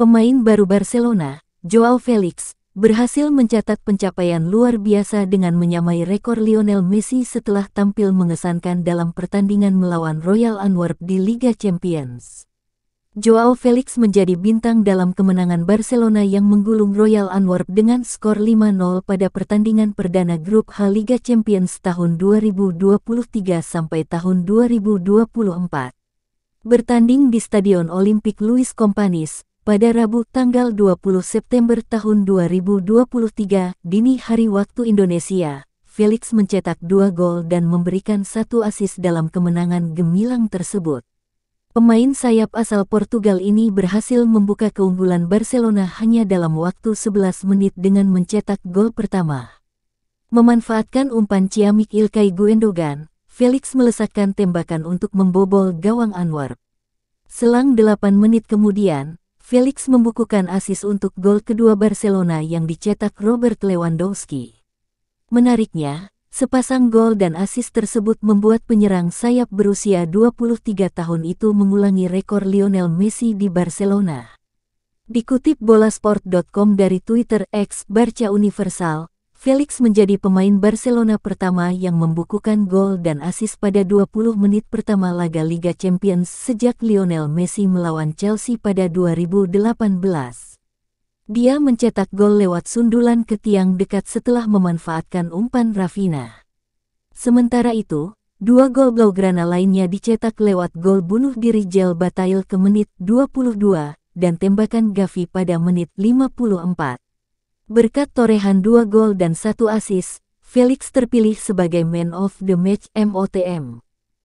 Pemain baru Barcelona, Joao Felix, berhasil mencatat pencapaian luar biasa dengan menyamai rekor Lionel Messi setelah tampil mengesankan dalam pertandingan melawan Royal Antwerp di Liga Champions. Joao Felix menjadi bintang dalam kemenangan Barcelona yang menggulung Royal Antwerp dengan skor 5-0 pada pertandingan perdana grup H Liga Champions tahun 2023 sampai tahun 2024. Bertanding di Stadion Olimpik Luis Companys, pada Rabu tanggal 20 September tahun 2023, dini hari waktu Indonesia, Felix mencetak dua gol dan memberikan satu asis dalam kemenangan gemilang tersebut. Pemain sayap asal Portugal ini berhasil membuka keunggulan Barcelona hanya dalam waktu 11 menit dengan mencetak gol pertama. Memanfaatkan umpan ciamik Ilkay Guendogan, Felix melesakkan tembakan untuk membobol gawang Anwar. Selang 8 menit kemudian, Felix membukukan asis untuk gol kedua Barcelona yang dicetak Robert Lewandowski. Menariknya, sepasang gol dan asis tersebut membuat penyerang sayap berusia 23 tahun itu mengulangi rekor Lionel Messi di Barcelona. Dikutip bolasport.com dari Twitter X Barca Universal, Felix menjadi pemain Barcelona pertama yang membukukan gol dan assist pada 20 menit pertama laga Liga Champions sejak Lionel Messi melawan Chelsea pada 2018. Dia mencetak gol lewat sundulan ke tiang dekat setelah memanfaatkan umpan Rafinha. Sementara itu, dua gol Blaugrana lainnya dicetak lewat gol bunuh diri Jel Batail ke menit 22 dan tembakan Gavi pada menit 54. Berkat torehan dua gol dan satu assist, Felix terpilih sebagai Man of the Match MOTM.